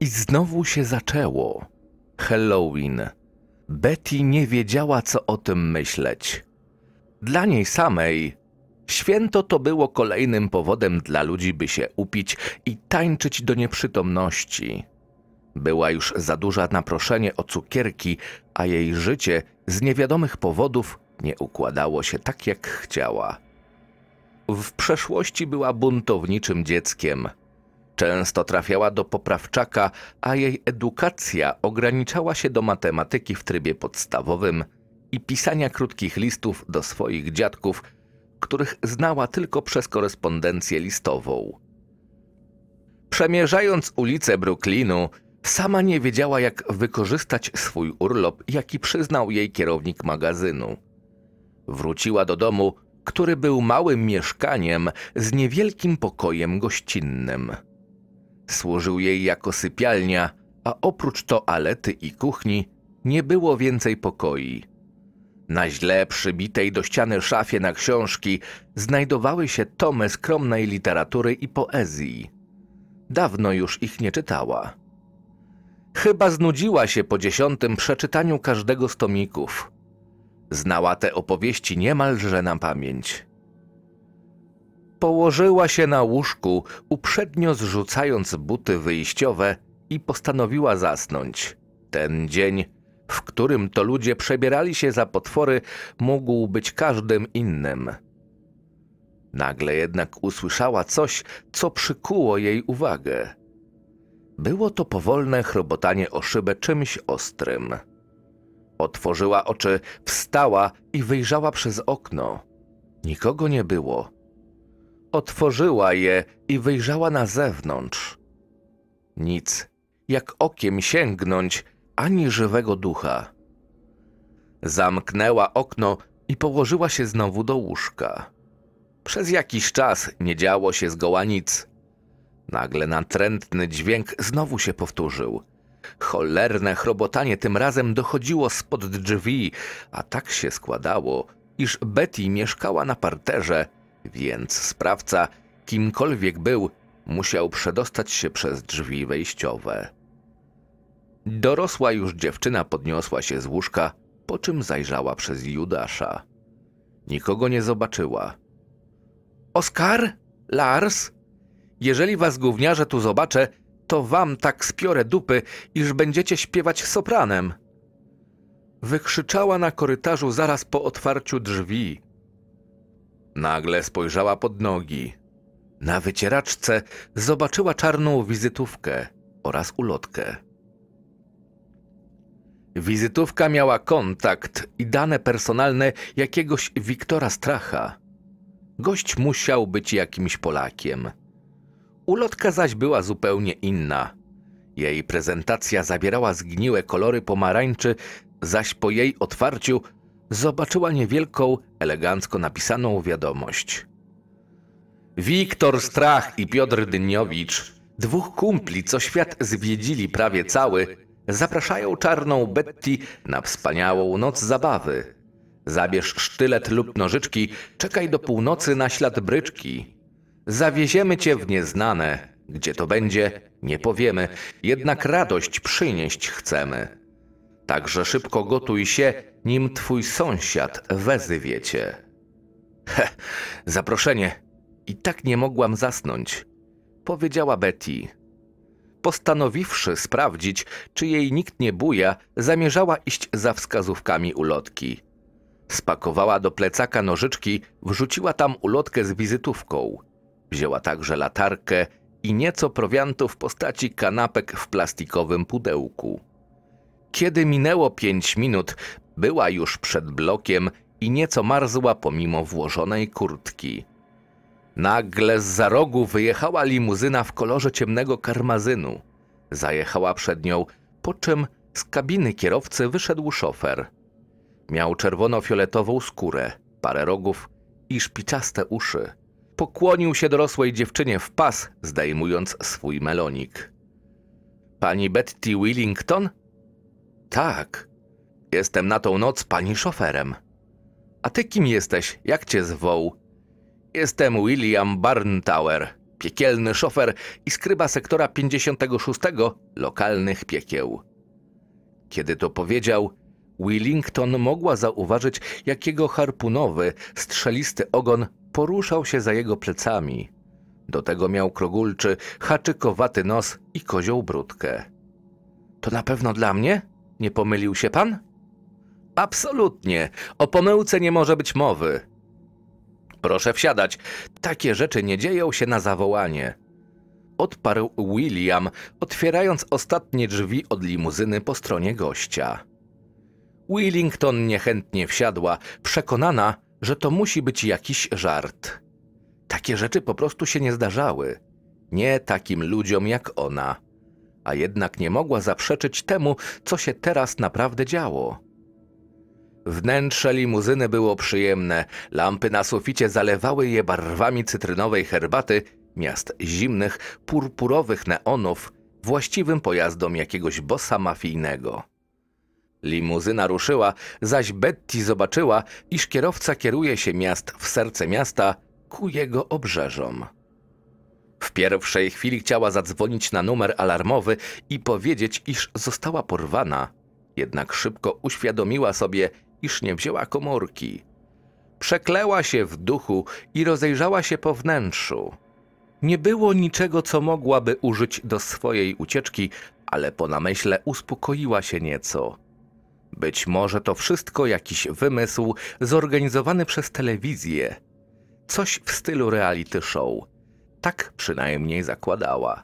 I znowu się zaczęło. Halloween. Betty nie wiedziała, co o tym myśleć. Dla niej samej święto to było kolejnym powodem dla ludzi, by się upić i tańczyć do nieprzytomności. Była już za duża na proszenie o cukierki, a jej życie z niewiadomych powodów nie układało się tak, jak chciała. W przeszłości była buntowniczym dzieckiem – Często trafiała do poprawczaka, a jej edukacja ograniczała się do matematyki w trybie podstawowym i pisania krótkich listów do swoich dziadków, których znała tylko przez korespondencję listową. Przemierzając ulice Brooklynu, sama nie wiedziała, jak wykorzystać swój urlop, jaki przyznał jej kierownik magazynu. Wróciła do domu, który był małym mieszkaniem z niewielkim pokojem gościnnym. Służył jej jako sypialnia, a oprócz toalety i kuchni nie było więcej pokoi. Na źle przybitej do ściany szafie na książki znajdowały się tomy skromnej literatury i poezji. Dawno już ich nie czytała. Chyba znudziła się po dziesiątym przeczytaniu każdego z tomików. Znała te opowieści niemalże na pamięć. Położyła się na łóżku, uprzednio zrzucając buty wyjściowe i postanowiła zasnąć. Ten dzień, w którym to ludzie przebierali się za potwory, mógł być każdym innym. Nagle jednak usłyszała coś, co przykuło jej uwagę. Było to powolne chrobotanie o szybę czymś ostrym. Otworzyła oczy, wstała i wyjrzała przez okno. Nikogo nie było. Otworzyła je i wyjrzała na zewnątrz. Nic, jak okiem sięgnąć, ani żywego ducha. Zamknęła okno i położyła się znowu do łóżka. Przez jakiś czas nie działo się zgoła nic. Nagle natrętny dźwięk znowu się powtórzył. Cholerne chrobotanie tym razem dochodziło spod drzwi, a tak się składało, iż Betty mieszkała na parterze więc sprawca, kimkolwiek był, musiał przedostać się przez drzwi wejściowe. Dorosła już dziewczyna podniosła się z łóżka, po czym zajrzała przez Judasza. Nikogo nie zobaczyła. Oskar? Lars? Jeżeli was gówniarze tu zobaczę, to wam tak spiorę dupy, iż będziecie śpiewać sopranem. Wykrzyczała na korytarzu zaraz po otwarciu drzwi, Nagle spojrzała pod nogi. Na wycieraczce zobaczyła czarną wizytówkę oraz ulotkę. Wizytówka miała kontakt i dane personalne jakiegoś Wiktora Stracha. Gość musiał być jakimś Polakiem. Ulotka zaś była zupełnie inna. Jej prezentacja zawierała zgniłe kolory pomarańczy, zaś po jej otwarciu zobaczyła niewielką, elegancko napisaną wiadomość. Wiktor Strach i Piotr Dyniowicz, dwóch kumpli, co świat zwiedzili prawie cały, zapraszają czarną Betty na wspaniałą noc zabawy. Zabierz sztylet lub nożyczki, czekaj do północy na ślad bryczki. Zawieziemy cię w nieznane, gdzie to będzie, nie powiemy, jednak radość przynieść chcemy. Także szybko gotuj się, nim twój sąsiad wezywie cię. He, zaproszenie. I tak nie mogłam zasnąć, powiedziała Betty. Postanowiwszy sprawdzić, czy jej nikt nie buja, zamierzała iść za wskazówkami ulotki. Spakowała do plecaka nożyczki, wrzuciła tam ulotkę z wizytówką. Wzięła także latarkę i nieco prowiantu w postaci kanapek w plastikowym pudełku. Kiedy minęło pięć minut, była już przed blokiem i nieco marzła pomimo włożonej kurtki. Nagle z za rogu wyjechała limuzyna w kolorze ciemnego karmazynu. Zajechała przed nią, po czym z kabiny kierowcy wyszedł szofer. Miał czerwono-fioletową skórę, parę rogów i szpiczaste uszy. Pokłonił się dorosłej dziewczynie w pas, zdejmując swój melonik. Pani Betty Willington? Tak, Jestem na tą noc pani szoferem. A ty kim jesteś? Jak cię zwoł? Jestem William Barntower, piekielny szofer i skryba sektora 56 lokalnych piekieł. Kiedy to powiedział, Willington mogła zauważyć, jakiego harpunowy, strzelisty ogon poruszał się za jego plecami. Do tego miał krogulczy, haczykowaty nos i kozią brudkę. To na pewno dla mnie? Nie pomylił się pan? Absolutnie. O pomyłce nie może być mowy. Proszę wsiadać. Takie rzeczy nie dzieją się na zawołanie. Odparł William, otwierając ostatnie drzwi od limuzyny po stronie gościa. Willington niechętnie wsiadła, przekonana, że to musi być jakiś żart. Takie rzeczy po prostu się nie zdarzały. Nie takim ludziom jak ona. A jednak nie mogła zaprzeczyć temu, co się teraz naprawdę działo. Wnętrze limuzyny było przyjemne, lampy na suficie zalewały je barwami cytrynowej herbaty, miast zimnych, purpurowych neonów, właściwym pojazdom jakiegoś bossa mafijnego. Limuzyna ruszyła, zaś Betty zobaczyła, iż kierowca kieruje się miast w serce miasta ku jego obrzeżom. W pierwszej chwili chciała zadzwonić na numer alarmowy i powiedzieć, iż została porwana, jednak szybko uświadomiła sobie, iż nie wzięła komórki. Przekleła się w duchu i rozejrzała się po wnętrzu. Nie było niczego, co mogłaby użyć do swojej ucieczki, ale po namyśle uspokoiła się nieco. Być może to wszystko jakiś wymysł zorganizowany przez telewizję. Coś w stylu reality show. Tak przynajmniej zakładała.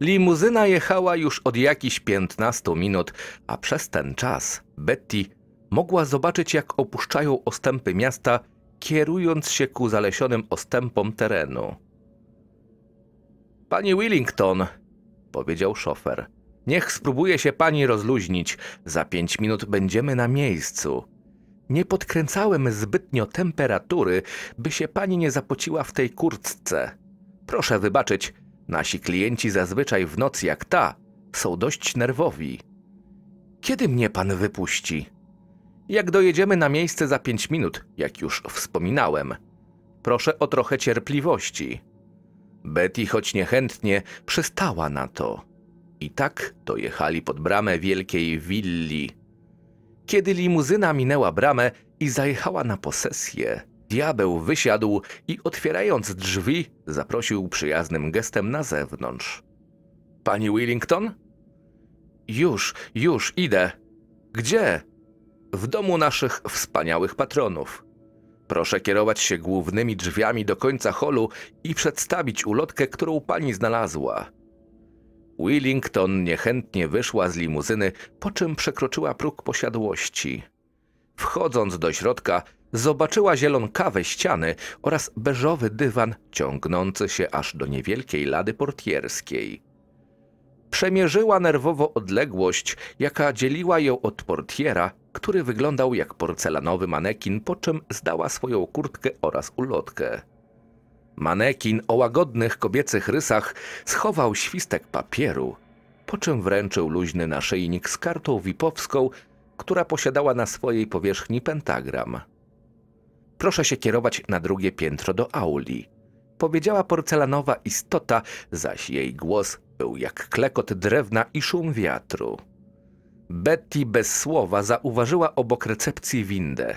Limuzyna jechała już od jakichś 15 minut, a przez ten czas Betty mogła zobaczyć, jak opuszczają ostępy miasta, kierując się ku zalesionym ostępom terenu. Pani Willington, powiedział szofer, niech spróbuje się pani rozluźnić. Za pięć minut będziemy na miejscu. Nie podkręcałem zbytnio temperatury, by się pani nie zapociła w tej kurtce. Proszę wybaczyć, nasi klienci zazwyczaj w noc jak ta są dość nerwowi. Kiedy mnie pan wypuści? jak dojedziemy na miejsce za pięć minut, jak już wspominałem. Proszę o trochę cierpliwości. Betty, choć niechętnie, przystała na to. I tak dojechali pod bramę wielkiej willi. Kiedy limuzyna minęła bramę i zajechała na posesję, diabeł wysiadł i otwierając drzwi, zaprosił przyjaznym gestem na zewnątrz. Pani Willington? Już, już idę. Gdzie? w domu naszych wspaniałych patronów. Proszę kierować się głównymi drzwiami do końca holu i przedstawić ulotkę, którą pani znalazła. Willington niechętnie wyszła z limuzyny, po czym przekroczyła próg posiadłości. Wchodząc do środka, zobaczyła zielonkawe ściany oraz beżowy dywan ciągnący się aż do niewielkiej lady portierskiej. Przemierzyła nerwowo odległość, jaka dzieliła ją od portiera, który wyglądał jak porcelanowy manekin, po czym zdała swoją kurtkę oraz ulotkę. Manekin o łagodnych kobiecych rysach schował świstek papieru, po czym wręczył luźny naszyjnik z kartą wipowską, która posiadała na swojej powierzchni pentagram. Proszę się kierować na drugie piętro do auli, powiedziała porcelanowa istota, zaś jej głos był jak klekot drewna i szum wiatru. Betty bez słowa zauważyła obok recepcji windę.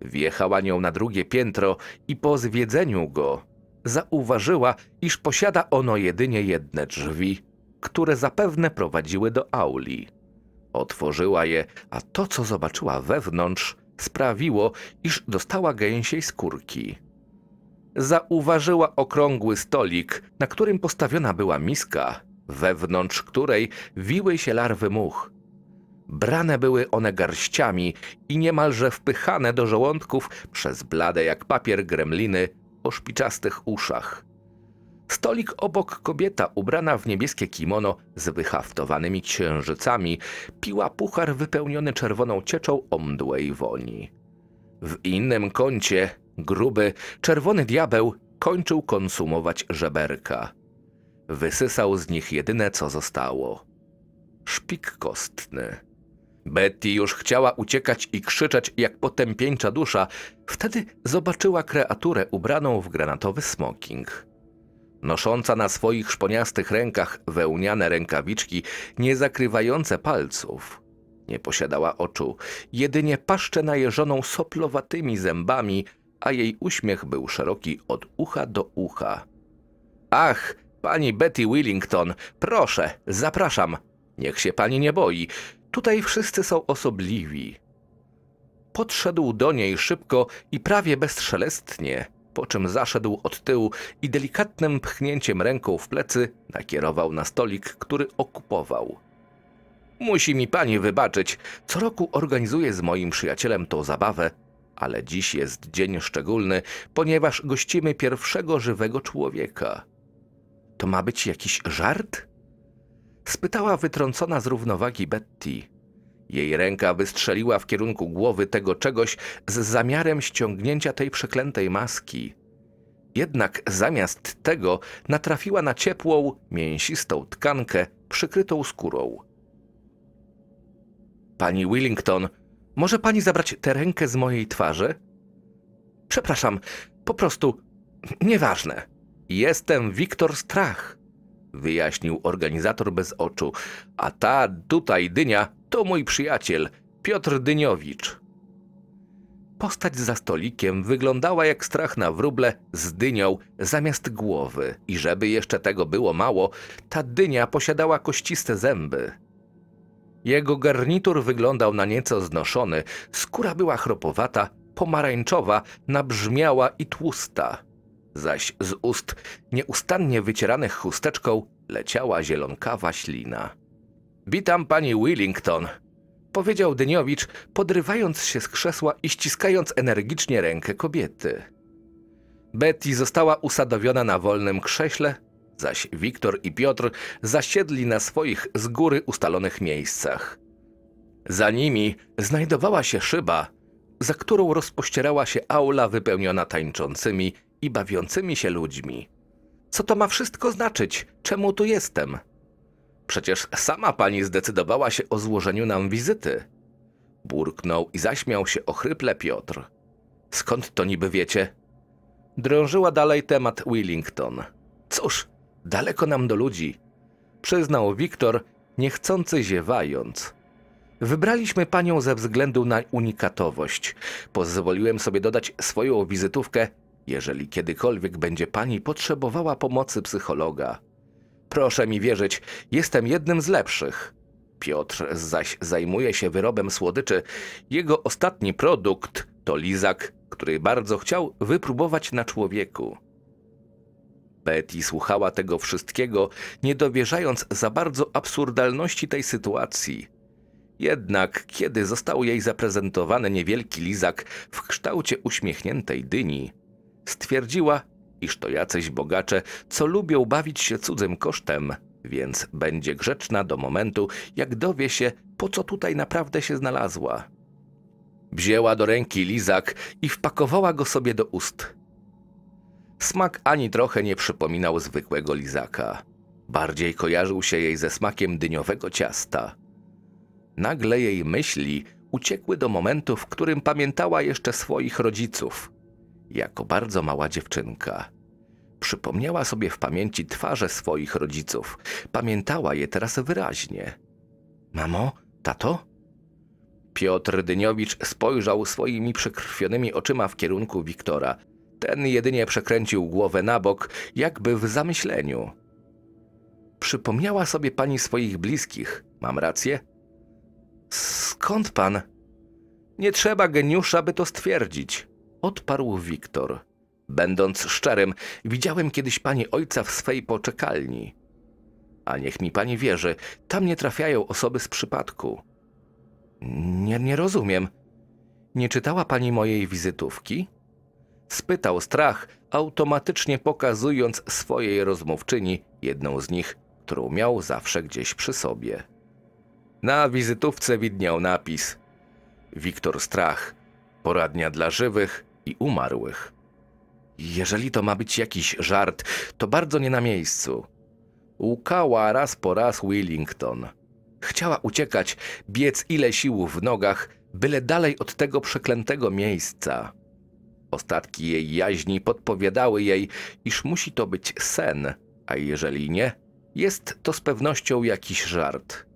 Wjechała nią na drugie piętro i po zwiedzeniu go zauważyła, iż posiada ono jedynie jedne drzwi, które zapewne prowadziły do auli. Otworzyła je, a to, co zobaczyła wewnątrz, sprawiło, iż dostała gęsiej skórki zauważyła okrągły stolik, na którym postawiona była miska, wewnątrz której wiły się larwy much. Brane były one garściami i niemalże wpychane do żołądków przez blade jak papier gremliny o szpiczastych uszach. Stolik obok kobieta ubrana w niebieskie kimono z wyhaftowanymi księżycami piła puchar wypełniony czerwoną cieczą omdłej woni. W innym kącie Gruby, czerwony diabeł kończył konsumować żeberka. Wysysał z nich jedyne, co zostało. Szpik kostny. Betty już chciała uciekać i krzyczeć jak potępieńcza dusza, wtedy zobaczyła kreaturę ubraną w granatowy smoking. Nosząca na swoich szponiastych rękach wełniane rękawiczki, nie zakrywające palców. Nie posiadała oczu, jedynie paszczę najeżoną soplowatymi zębami, a jej uśmiech był szeroki od ucha do ucha. Ach, pani Betty Willington, proszę, zapraszam. Niech się pani nie boi. Tutaj wszyscy są osobliwi. Podszedł do niej szybko i prawie bezszelestnie, po czym zaszedł od tyłu i delikatnym pchnięciem ręką w plecy nakierował na stolik, który okupował. Musi mi pani wybaczyć, co roku organizuję z moim przyjacielem tą zabawę ale dziś jest dzień szczególny, ponieważ gościmy pierwszego żywego człowieka. To ma być jakiś żart? Spytała wytrącona z równowagi Betty. Jej ręka wystrzeliła w kierunku głowy tego czegoś z zamiarem ściągnięcia tej przeklętej maski. Jednak zamiast tego natrafiła na ciepłą, mięsistą tkankę przykrytą skórą. Pani Willington może pani zabrać tę rękę z mojej twarzy? Przepraszam, po prostu nieważne. Jestem Wiktor Strach, wyjaśnił organizator bez oczu, a ta tutaj dynia to mój przyjaciel, Piotr Dyniowicz. Postać za stolikiem wyglądała jak strach na wróble z dynią zamiast głowy i żeby jeszcze tego było mało, ta dynia posiadała kościste zęby. Jego garnitur wyglądał na nieco znoszony, skóra była chropowata, pomarańczowa, nabrzmiała i tłusta. Zaś z ust, nieustannie wycieranych chusteczką, leciała zielonkawa ślina. Witam pani Willington, powiedział Dyniowicz, podrywając się z krzesła i ściskając energicznie rękę kobiety. Betty została usadowiona na wolnym krześle, zaś Wiktor i Piotr zasiedli na swoich z góry ustalonych miejscach. Za nimi znajdowała się szyba, za którą rozpościerała się aula wypełniona tańczącymi i bawiącymi się ludźmi. Co to ma wszystko znaczyć? Czemu tu jestem? Przecież sama pani zdecydowała się o złożeniu nam wizyty. Burknął i zaśmiał się ochryple Piotr. Skąd to niby wiecie? Drążyła dalej temat Willington. Cóż, Daleko nam do ludzi, przyznał Wiktor, niechcący ziewając. Wybraliśmy panią ze względu na unikatowość. Pozwoliłem sobie dodać swoją wizytówkę, jeżeli kiedykolwiek będzie pani potrzebowała pomocy psychologa. Proszę mi wierzyć, jestem jednym z lepszych. Piotr zaś zajmuje się wyrobem słodyczy. Jego ostatni produkt to lizak, który bardzo chciał wypróbować na człowieku. Betty słuchała tego wszystkiego, nie dowierzając za bardzo absurdalności tej sytuacji. Jednak kiedy został jej zaprezentowany niewielki lizak w kształcie uśmiechniętej dyni, stwierdziła, iż to jacyś bogacze, co lubią bawić się cudzym kosztem, więc będzie grzeczna do momentu, jak dowie się, po co tutaj naprawdę się znalazła. Wzięła do ręki lizak i wpakowała go sobie do ust. Smak ani trochę nie przypominał zwykłego lizaka. Bardziej kojarzył się jej ze smakiem dyniowego ciasta. Nagle jej myśli uciekły do momentu, w którym pamiętała jeszcze swoich rodziców, jako bardzo mała dziewczynka. Przypomniała sobie w pamięci twarze swoich rodziców. Pamiętała je teraz wyraźnie. Mamo, tato? Piotr Dyniowicz spojrzał swoimi przekrwionymi oczyma w kierunku Wiktora – ten jedynie przekręcił głowę na bok, jakby w zamyśleniu. Przypomniała sobie pani swoich bliskich, mam rację? Skąd pan? Nie trzeba geniusza, by to stwierdzić, odparł Wiktor. Będąc szczerym, widziałem kiedyś pani ojca w swej poczekalni. A niech mi pani wierzy, tam nie trafiają osoby z przypadku. Nie, nie rozumiem. Nie czytała pani mojej wizytówki? spytał strach, automatycznie pokazując swojej rozmówczyni jedną z nich, którą miał zawsze gdzieś przy sobie. Na wizytówce widniał napis: Wiktor Strach, poradnia dla żywych i umarłych. Jeżeli to ma być jakiś żart, to bardzo nie na miejscu. Łukała raz po raz Willington. Chciała uciekać, biec ile sił w nogach, byle dalej od tego przeklętego miejsca. Ostatki jej jaźni podpowiadały jej, iż musi to być sen, a jeżeli nie, jest to z pewnością jakiś żart.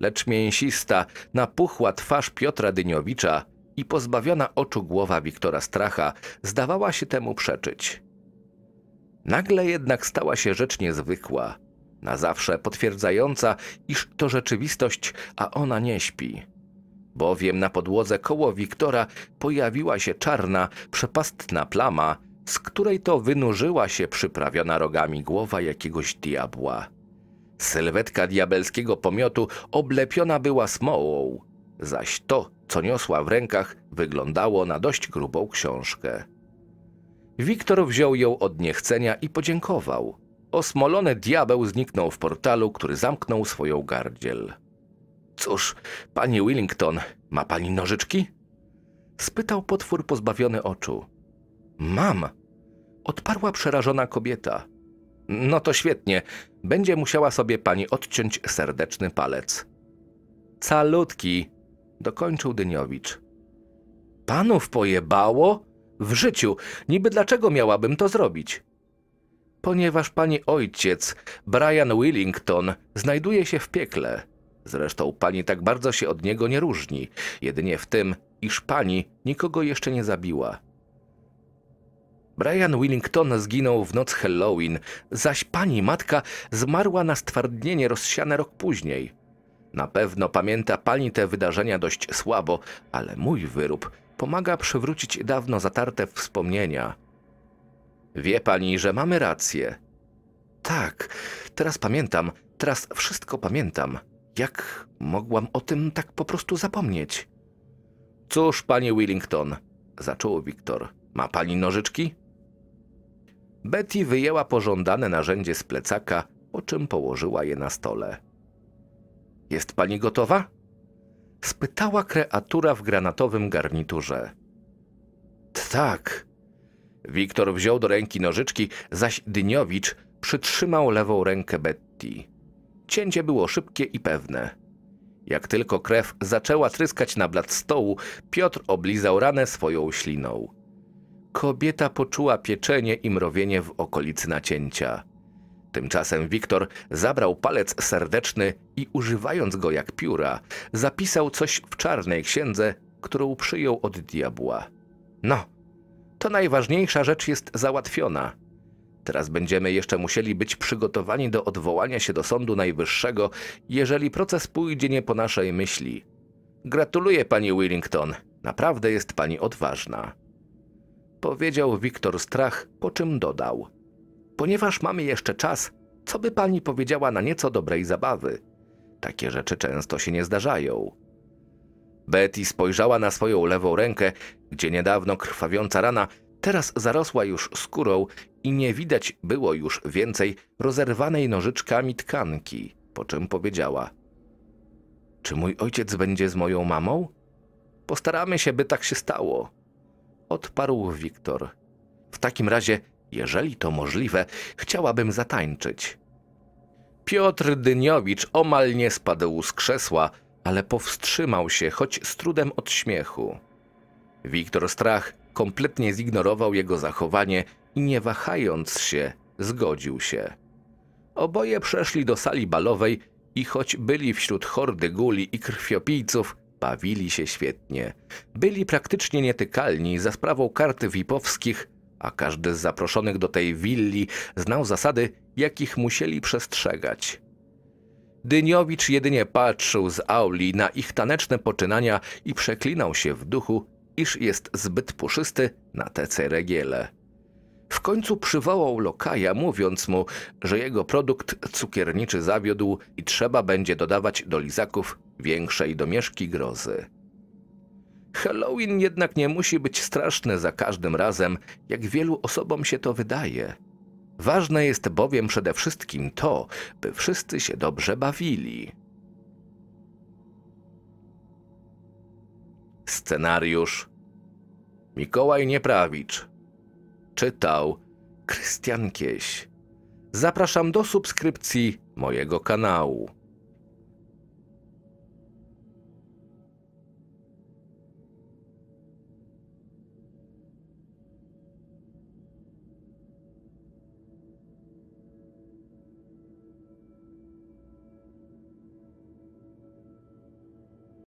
Lecz mięsista, napuchła twarz Piotra Dyniowicza i pozbawiona oczu głowa Wiktora Stracha zdawała się temu przeczyć. Nagle jednak stała się rzecz niezwykła, na zawsze potwierdzająca, iż to rzeczywistość, a ona nie śpi bowiem na podłodze koło Wiktora pojawiła się czarna, przepastna plama, z której to wynurzyła się przyprawiona rogami głowa jakiegoś diabła. Sylwetka diabelskiego pomiotu oblepiona była smołą, zaś to, co niosła w rękach, wyglądało na dość grubą książkę. Wiktor wziął ją od niechcenia i podziękował. Osmolony diabeł zniknął w portalu, który zamknął swoją gardziel. Cóż, pani Willington, ma pani nożyczki? Spytał potwór pozbawiony oczu. Mam, odparła przerażona kobieta. No to świetnie, będzie musiała sobie pani odciąć serdeczny palec. Calutki, dokończył Dyniowicz. Panów pojebało? W życiu, niby dlaczego miałabym to zrobić? Ponieważ pani ojciec, Brian Willington, znajduje się w piekle. Zresztą pani tak bardzo się od niego nie różni, jedynie w tym, iż pani nikogo jeszcze nie zabiła. Brian Willington zginął w noc Halloween, zaś pani matka zmarła na stwardnienie rozsiane rok później. Na pewno pamięta pani te wydarzenia dość słabo, ale mój wyrób pomaga przywrócić dawno zatarte wspomnienia. Wie pani, że mamy rację. Tak, teraz pamiętam, teraz wszystko pamiętam. Jak mogłam o tym tak po prostu zapomnieć? Cóż, panie Willington, zaczął Wiktor, ma pani nożyczki? Betty wyjęła pożądane narzędzie z plecaka, po czym położyła je na stole. Jest pani gotowa? Spytała kreatura w granatowym garniturze. Tak. Wiktor wziął do ręki nożyczki, zaś Dyniowicz przytrzymał lewą rękę Betty. Cięcie było szybkie i pewne. Jak tylko krew zaczęła tryskać na blat stołu, Piotr oblizał ranę swoją śliną. Kobieta poczuła pieczenie i mrowienie w okolicy nacięcia. Tymczasem Wiktor zabrał palec serdeczny i używając go jak pióra, zapisał coś w czarnej księdze, którą przyjął od diabła. No, to najważniejsza rzecz jest załatwiona – Teraz będziemy jeszcze musieli być przygotowani do odwołania się do Sądu Najwyższego, jeżeli proces pójdzie nie po naszej myśli. Gratuluję pani Willington, naprawdę jest pani odważna. Powiedział Wiktor Strach, po czym dodał. Ponieważ mamy jeszcze czas, co by pani powiedziała na nieco dobrej zabawy? Takie rzeczy często się nie zdarzają. Betty spojrzała na swoją lewą rękę, gdzie niedawno krwawiąca rana Teraz zarosła już skórą i nie widać było już więcej rozerwanej nożyczkami tkanki, po czym powiedziała: Czy mój ojciec będzie z moją mamą? Postaramy się, by tak się stało. Odparł Wiktor. W takim razie, jeżeli to możliwe, chciałabym zatańczyć. Piotr Dyniowicz omal nie spadł z krzesła, ale powstrzymał się, choć z trudem od śmiechu. Wiktor Strach kompletnie zignorował jego zachowanie i nie wahając się, zgodził się. Oboje przeszli do sali balowej i choć byli wśród hordy guli i krwiopijców, bawili się świetnie. Byli praktycznie nietykalni za sprawą karty wipowskich, a każdy z zaproszonych do tej willi znał zasady, jakich musieli przestrzegać. Dyniowicz jedynie patrzył z auli na ich taneczne poczynania i przeklinał się w duchu, iż jest zbyt puszysty na te ceregiele. W końcu przywołał lokaja, mówiąc mu, że jego produkt cukierniczy zawiódł i trzeba będzie dodawać do lizaków większej domieszki grozy. Halloween jednak nie musi być straszny za każdym razem, jak wielu osobom się to wydaje. Ważne jest bowiem przede wszystkim to, by wszyscy się dobrze bawili. Scenariusz Mikołaj Nieprawicz. Czytał Krystian Kieś. Zapraszam do subskrypcji mojego kanału.